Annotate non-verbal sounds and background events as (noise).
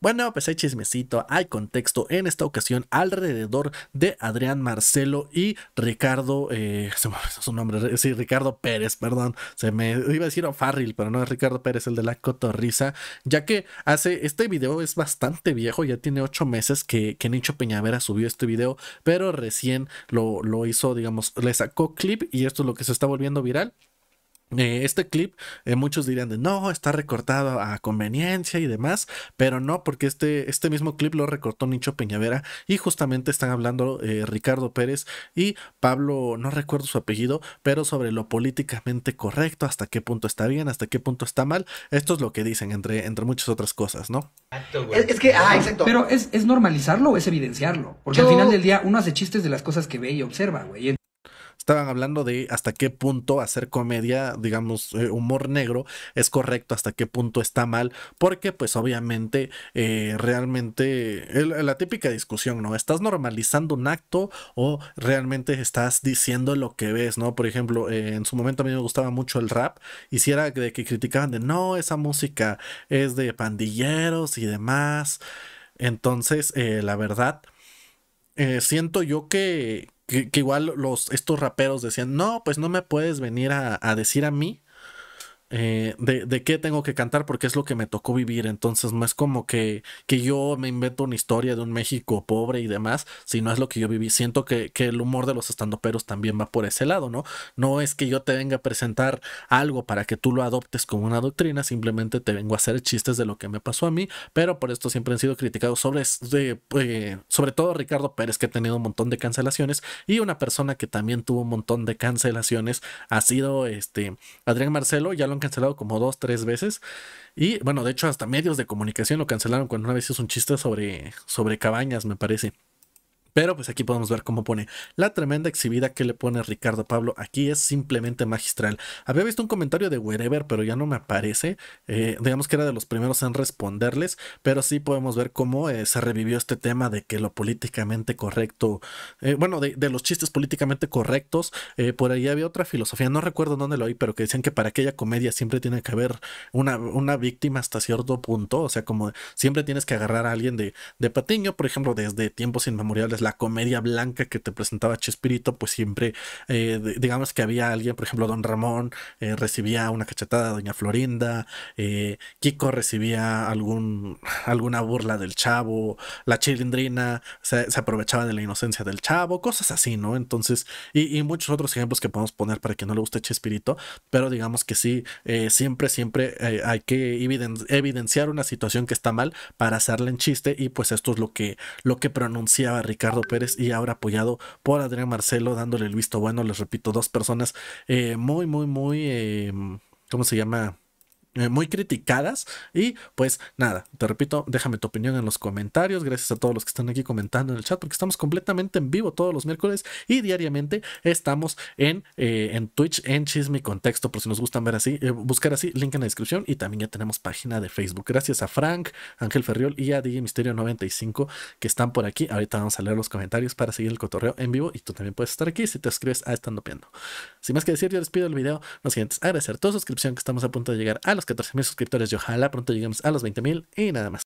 Bueno, pues hay chismecito, hay contexto en esta ocasión alrededor de Adrián Marcelo y Ricardo, eh, (laughs) su nombre, sí, Ricardo Pérez, perdón, se me iba a decir O'Farrill, pero no es Ricardo Pérez, el de la cotorriza, ya que hace, este video es bastante viejo, ya tiene ocho meses que, que Nicho Peñavera subió este video, pero recién lo, lo hizo, digamos, le sacó clip y esto es lo que se está volviendo viral. Eh, este clip, eh, muchos dirían de no, está recortado a conveniencia y demás, pero no, porque este, este mismo clip lo recortó Nicho Peñavera y justamente están hablando eh, Ricardo Pérez y Pablo, no recuerdo su apellido, pero sobre lo políticamente correcto, hasta qué punto está bien, hasta qué punto está mal. Esto es lo que dicen, entre, entre muchas otras cosas, ¿no? Es, es que, ah, exacto. Pero es, normalizarlo o es evidenciarlo, porque al final del día uno hace chistes de las cosas que ve y observa, güey estaban hablando de hasta qué punto hacer comedia, digamos, eh, humor negro es correcto, hasta qué punto está mal, porque pues obviamente eh, realmente la típica discusión, ¿no? ¿Estás normalizando un acto o realmente estás diciendo lo que ves, ¿no? Por ejemplo, eh, en su momento a mí me gustaba mucho el rap, y si era de que criticaban de, no, esa música es de pandilleros y demás. Entonces, la verdad, siento yo que, que, igual los, estos raperos decían, no, pues no me puedes venir a, a decir a mí eh, de, qué tengo que cantar porque es lo que me tocó vivir. Entonces no es como que, que yo me invento una historia de un México pobre y demás, sino es lo que yo viví. Siento que, que el humor de los peros también va por ese lado, ¿no? No es que yo te venga a presentar algo para que tú lo adoptes como una doctrina, simplemente te vengo a hacer chistes de lo que me pasó a mí, pero por esto siempre han sido criticados sobre, eh, eh, sobre todo Ricardo Pérez, que ha tenido un montón de cancelaciones, y una persona que también tuvo un montón de cancelaciones ha sido este Adrián Marcelo, ya lo cancelado como dos, tres veces. Y bueno, de hecho, hasta medios de comunicación lo cancelaron cuando una vez hizo un chiste sobre, sobre cabañas, me parece. Pero pues aquí podemos ver cómo pone. La tremenda exhibida que le pone Ricardo Pablo aquí es simplemente magistral. Había visto un comentario de Wherever, pero ya no me aparece. Eh, digamos que era de los primeros en responderles, pero sí podemos ver cómo eh, se revivió este tema de que lo políticamente correcto, eh, bueno, de, los chistes políticamente correctos. por ahí había otra filosofía, no recuerdo dónde lo oí, pero que decían que para aquella comedia siempre tiene que haber una, víctima hasta cierto punto. O sea, como siempre tienes que agarrar a alguien de, de Patiño, por ejemplo, desde tiempos inmemoriales comedia blanca que te presentaba Chespirito, pues siempre, eh, digamos que había alguien, por ejemplo, Don Ramón eh, recibía una cachetada de Doña Florinda, eh, Kiko recibía algún, alguna burla del chavo, la chilindrina se, aprovechaba de la inocencia del chavo, cosas así, ¿no? Entonces, y, muchos otros ejemplos que podemos poner para que no le guste Chespirito, pero digamos que sí, siempre, siempre hay que evidenciar una situación que está mal para hacerla en chiste y pues esto es lo que, lo que pronunciaba Ricardo Pérez y ahora apoyado por Adrián Marcelo, dándole el visto bueno, les repito, dos personas eh, muy, muy, muy, em, ¿cómo se llama? Eh, muy criticadas. Y pues nada, te repito, déjame tu opinión en los comentarios. Gracias a todos los que están aquí comentando en el chat, porque estamos completamente en vivo todos los miércoles y diariamente estamos en, eh, en Twitch, en Chisme y Contexto, por si nos gustan ver así, eh, buscar así, link en la descripción. Y también ya tenemos página de Facebook. Gracias a Frank, Ángel Ferriol y a DJ Misterio 95 que están por aquí. Ahorita vamos a leer los comentarios para seguir el cotorreo en vivo y tú también puedes estar aquí si te suscribes a Estando Piendo. Sin más que decir, yo les pido el video. Los siguientes, agradecer tu suscripción que estamos a punto de llegar a los 14.000 suscriptores y ojalá pronto lleguemos a los 20.000 y nada más.